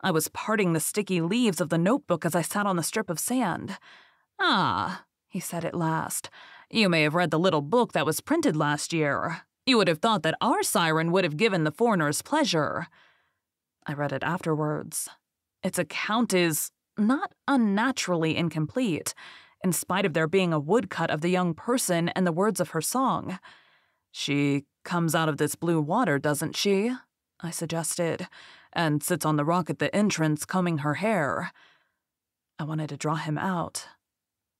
S1: I was parting the sticky leaves of the notebook as I sat on the strip of sand. Ah, he said at last, you may have read the little book that was printed last year. You would have thought that our siren would have given the foreigners pleasure. I read it afterwards. Its account is not unnaturally incomplete, in spite of there being a woodcut of the young person and the words of her song. She comes out of this blue water, doesn't she? I suggested, and sits on the rock at the entrance combing her hair. I wanted to draw him out,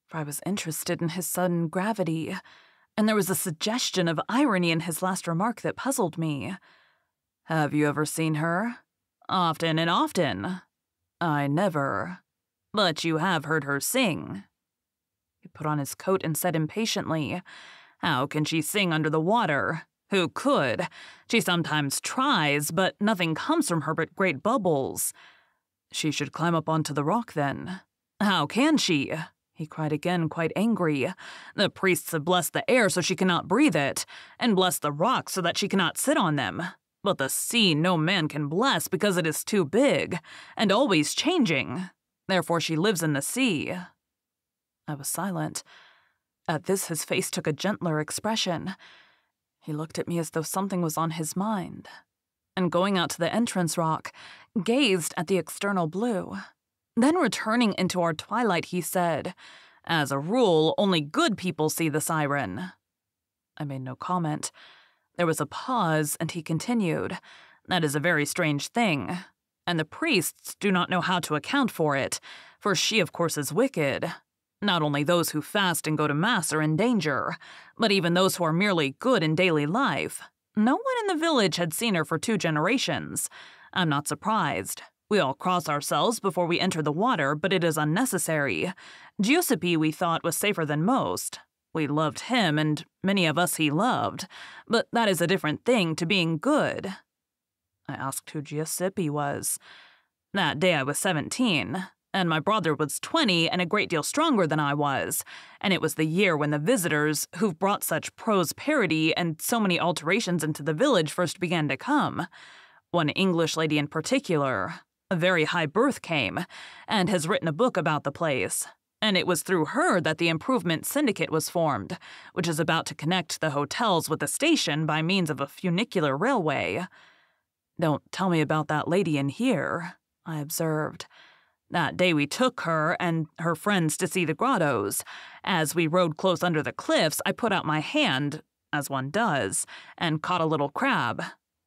S1: for I was interested in his sudden gravity, and there was a suggestion of irony in his last remark that puzzled me. Have you ever seen her? Often and often. I never. But you have heard her sing. He put on his coat and said impatiently, How can she sing under the water? Who could? She sometimes tries, but nothing comes from her but great bubbles. She should climb up onto the rock then. How can she? He cried again, quite angry. The priests have blessed the air so she cannot breathe it, and blessed the rocks so that she cannot sit on them. But the sea no man can bless because it is too big, and always changing. Therefore she lives in the sea. I was silent. At this, his face took a gentler expression. He looked at me as though something was on his mind, and going out to the entrance rock, gazed at the external blue. Then returning into our twilight, he said, As a rule, only good people see the siren. I made no comment. There was a pause, and he continued, That is a very strange thing, and the priests do not know how to account for it, for she, of course, is wicked, not only those who fast and go to Mass are in danger, but even those who are merely good in daily life. No one in the village had seen her for two generations. I'm not surprised. We all cross ourselves before we enter the water, but it is unnecessary. Giuseppe, we thought, was safer than most. We loved him, and many of us he loved, but that is a different thing to being good. I asked who Giuseppe was. That day I was 17 and my brother was 20 and a great deal stronger than I was. And it was the year when the visitors, who've brought such prose parody and so many alterations into the village, first began to come. One English lady in particular, a very high birth, came and has written a book about the place. And it was through her that the Improvement Syndicate was formed, which is about to connect the hotels with the station by means of a funicular railway. Don't tell me about that lady in here, I observed that day we took her and her friends to see the grottos. As we rode close under the cliffs, I put out my hand, as one does, and caught a little crab.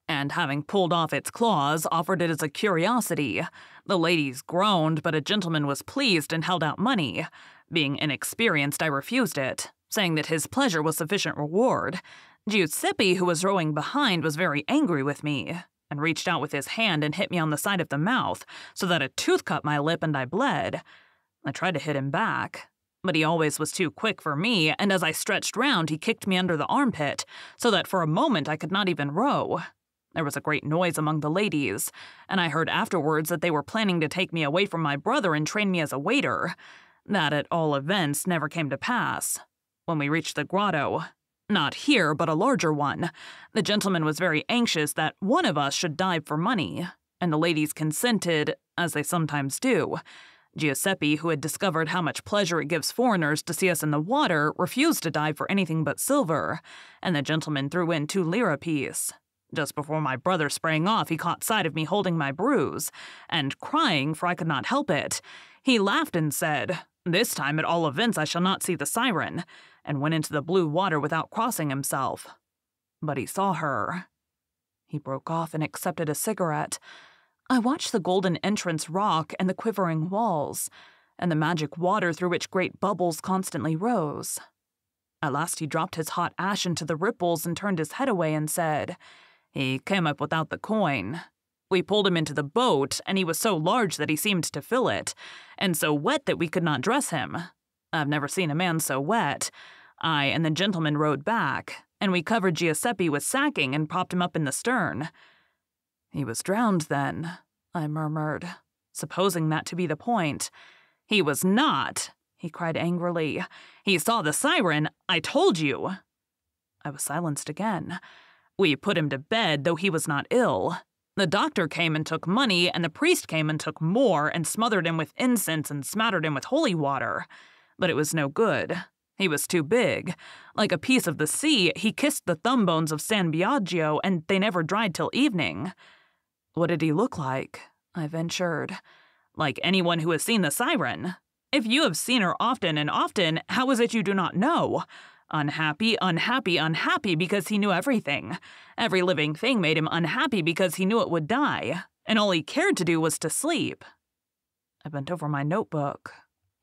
S1: And having pulled off its claws, offered it as a curiosity. The ladies groaned, but a gentleman was pleased and held out money. Being inexperienced, I refused it, saying that his pleasure was sufficient reward. Giuseppe, who was rowing behind, was very angry with me and reached out with his hand and hit me on the side of the mouth so that a tooth cut my lip and I bled. I tried to hit him back, but he always was too quick for me, and as I stretched round, he kicked me under the armpit so that for a moment I could not even row. There was a great noise among the ladies, and I heard afterwards that they were planning to take me away from my brother and train me as a waiter. That, at all events, never came to pass. When we reached the grotto, not here, but a larger one. The gentleman was very anxious that one of us should dive for money, and the ladies consented, as they sometimes do. Giuseppe, who had discovered how much pleasure it gives foreigners to see us in the water, refused to dive for anything but silver, and the gentleman threw in two lira piece. Just before my brother sprang off, he caught sight of me holding my bruise and crying, for I could not help it. He laughed and said, this time, at all events, I shall not see the siren, and went into the blue water without crossing himself. But he saw her. He broke off and accepted a cigarette. I watched the golden entrance rock and the quivering walls, and the magic water through which great bubbles constantly rose. At last he dropped his hot ash into the ripples and turned his head away and said, He came up without the coin. We pulled him into the boat, and he was so large that he seemed to fill it, and so wet that we could not dress him. I've never seen a man so wet. I and the gentleman rowed back, and we covered Giuseppe with sacking and propped him up in the stern. He was drowned then, I murmured, supposing that to be the point. He was not, he cried angrily. He saw the siren, I told you. I was silenced again. We put him to bed, though he was not ill. The doctor came and took money, and the priest came and took more, and smothered him with incense and smattered him with holy water. But it was no good. He was too big. Like a piece of the sea, he kissed the thumb bones of San Biagio, and they never dried till evening. What did he look like? I ventured. Like anyone who has seen the siren. If you have seen her often and often, how is it you do not know? Unhappy, unhappy, unhappy because he knew everything. Every living thing made him unhappy because he knew it would die, and all he cared to do was to sleep. I bent over my notebook.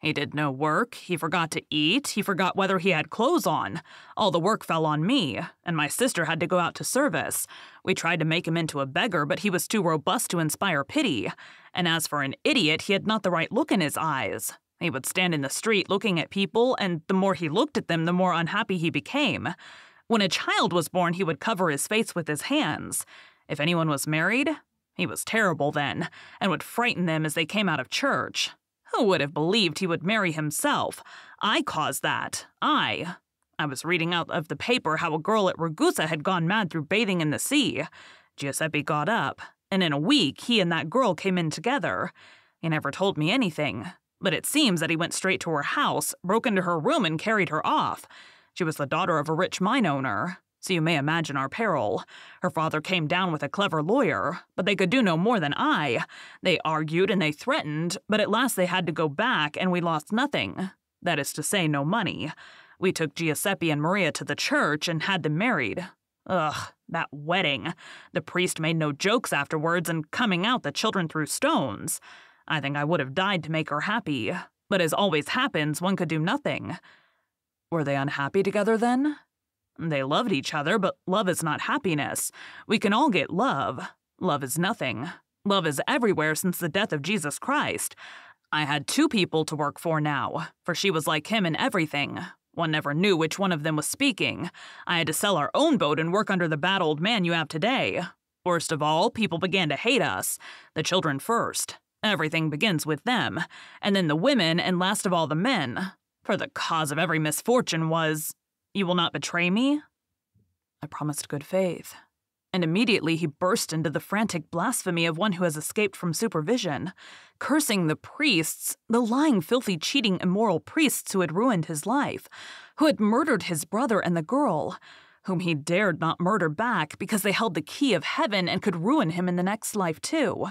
S1: He did no work, he forgot to eat, he forgot whether he had clothes on. All the work fell on me, and my sister had to go out to service. We tried to make him into a beggar, but he was too robust to inspire pity. And as for an idiot, he had not the right look in his eyes. He would stand in the street looking at people, and the more he looked at them, the more unhappy he became. When a child was born, he would cover his face with his hands. If anyone was married, he was terrible then, and would frighten them as they came out of church. Who would have believed he would marry himself? I caused that. I. I was reading out of the paper how a girl at Ragusa had gone mad through bathing in the sea. Giuseppe got up, and in a week he and that girl came in together. He never told me anything, but it seems that he went straight to her house, broke into her room, and carried her off. She was the daughter of a rich mine owner, so you may imagine our peril. Her father came down with a clever lawyer, but they could do no more than I. They argued and they threatened, but at last they had to go back, and we lost nothing. That is to say, no money. We took Giuseppe and Maria to the church and had them married. Ugh, that wedding. The priest made no jokes afterwards, and coming out, the children threw stones. I think I would have died to make her happy, but as always happens, one could do nothing. Were they unhappy together then? They loved each other, but love is not happiness. We can all get love. Love is nothing. Love is everywhere since the death of Jesus Christ. I had two people to work for now, for she was like him in everything. One never knew which one of them was speaking. I had to sell our own boat and work under the bad old man you have today. Worst of all, people began to hate us, the children first. Everything begins with them, and then the women, and last of all the men. For the cause of every misfortune was, You will not betray me? I promised good faith. And immediately he burst into the frantic blasphemy of one who has escaped from supervision, cursing the priests, the lying, filthy, cheating, immoral priests who had ruined his life, who had murdered his brother and the girl, whom he dared not murder back because they held the key of heaven and could ruin him in the next life, too.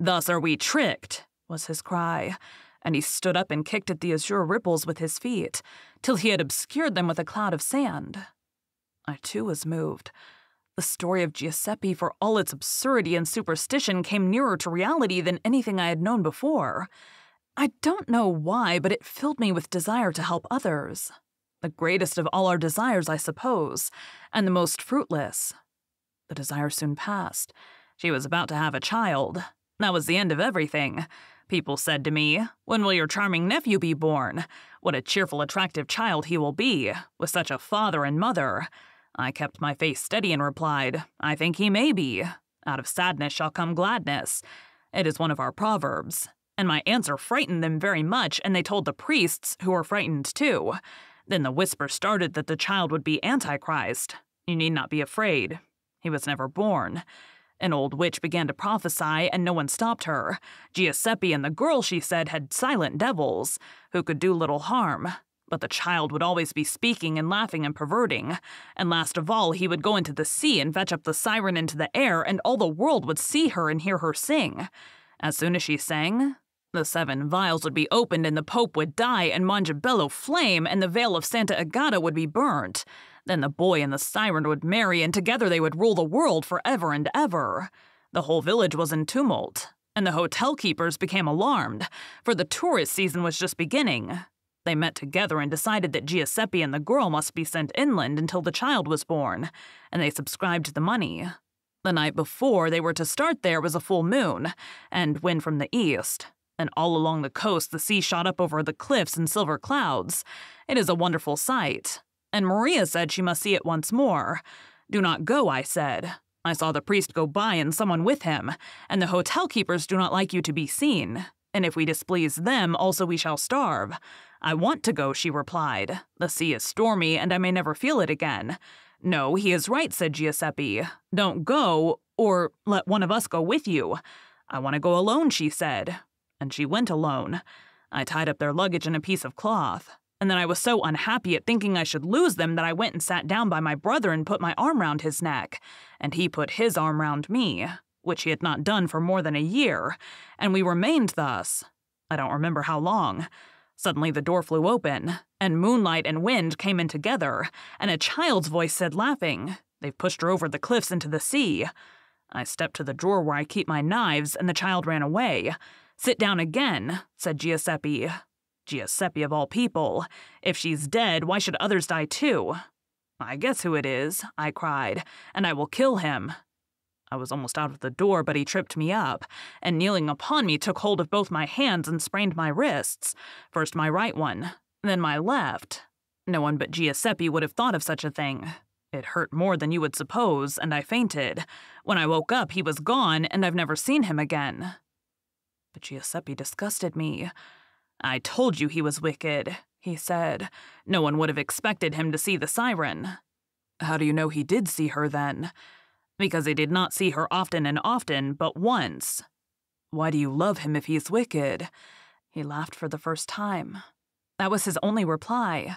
S1: Thus are we tricked, was his cry, and he stood up and kicked at the azure ripples with his feet, till he had obscured them with a cloud of sand. I too was moved. The story of Giuseppe, for all its absurdity and superstition, came nearer to reality than anything I had known before. I don't know why, but it filled me with desire to help others. The greatest of all our desires, I suppose, and the most fruitless. The desire soon passed. She was about to have a child. That was the end of everything. People said to me, When will your charming nephew be born? What a cheerful, attractive child he will be, with such a father and mother. I kept my face steady and replied, I think he may be. Out of sadness shall come gladness. It is one of our proverbs. And my answer frightened them very much, and they told the priests, who were frightened too. Then the whisper started that the child would be Antichrist. You need not be afraid. He was never born. An old witch began to prophesy, and no one stopped her. Giuseppe and the girl, she said, had silent devils who could do little harm. But the child would always be speaking and laughing and perverting. And last of all, he would go into the sea and fetch up the siren into the air, and all the world would see her and hear her sing. As soon as she sang, the seven vials would be opened, and the Pope would die, and Manjabello flame, and the veil of Santa Agata would be burnt. Then the boy and the siren would marry, and together they would rule the world forever and ever. The whole village was in tumult, and the hotel keepers became alarmed, for the tourist season was just beginning. They met together and decided that Giuseppe and the girl must be sent inland until the child was born, and they subscribed the money. The night before they were to start there was a full moon, and wind from the east, and all along the coast the sea shot up over the cliffs in silver clouds. It is a wonderful sight and Maria said she must see it once more. Do not go, I said. I saw the priest go by and someone with him, and the hotel keepers do not like you to be seen. And if we displease them, also we shall starve. I want to go, she replied. The sea is stormy, and I may never feel it again. No, he is right, said Giuseppe. Don't go, or let one of us go with you. I want to go alone, she said. And she went alone. I tied up their luggage in a piece of cloth and then I was so unhappy at thinking I should lose them that I went and sat down by my brother and put my arm round his neck, and he put his arm round me, which he had not done for more than a year, and we remained thus. I don't remember how long. Suddenly the door flew open, and moonlight and wind came in together, and a child's voice said, laughing, They've pushed her over the cliffs into the sea. I stepped to the drawer where I keep my knives, and the child ran away. Sit down again, said Giuseppe, Giuseppe of all people. If she's dead, why should others die too? I guess who it is, I cried, and I will kill him. I was almost out of the door, but he tripped me up, and kneeling upon me, took hold of both my hands and sprained my wrists. First my right one, then my left. No one but Giuseppe would have thought of such a thing. It hurt more than you would suppose, and I fainted. When I woke up, he was gone, and I've never seen him again. But Giuseppe disgusted me. I told you he was wicked, he said. No one would have expected him to see the siren. How do you know he did see her then? Because he did not see her often and often, but once. Why do you love him if he's wicked? He laughed for the first time. That was his only reply.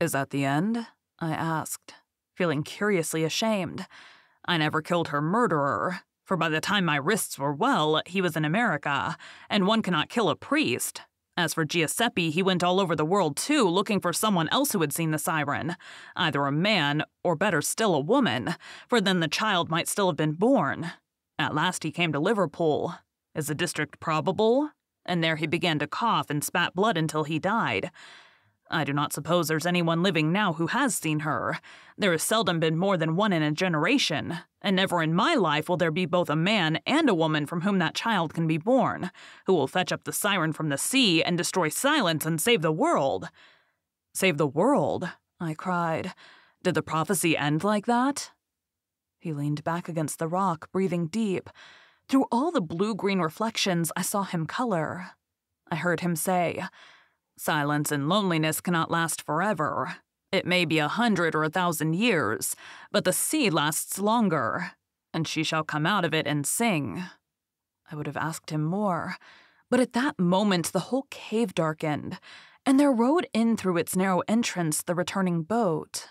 S1: Is that the end? I asked, feeling curiously ashamed. I never killed her murderer, for by the time my wrists were well, he was in America, and one cannot kill a priest, as for Giuseppe, he went all over the world too, looking for someone else who had seen the siren. Either a man, or better still, a woman, for then the child might still have been born. At last he came to Liverpool. Is the district probable? And there he began to cough and spat blood until he died. I do not suppose there's anyone living now who has seen her. There has seldom been more than one in a generation, and never in my life will there be both a man and a woman from whom that child can be born, who will fetch up the siren from the sea and destroy silence and save the world. Save the world, I cried. Did the prophecy end like that? He leaned back against the rock, breathing deep. Through all the blue green reflections, I saw him color. I heard him say, Silence and loneliness cannot last forever. It may be a hundred or a thousand years, but the sea lasts longer, and she shall come out of it and sing. I would have asked him more, but at that moment the whole cave darkened, and there rowed in through its narrow entrance the returning boat.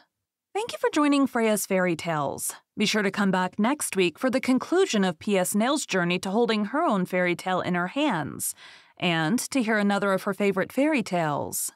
S1: Thank you for joining Freya's Fairy Tales. Be sure to come back next week for the conclusion of P.S. Nail's journey to holding her own fairy tale in her hands and to hear another of her favorite fairy tales.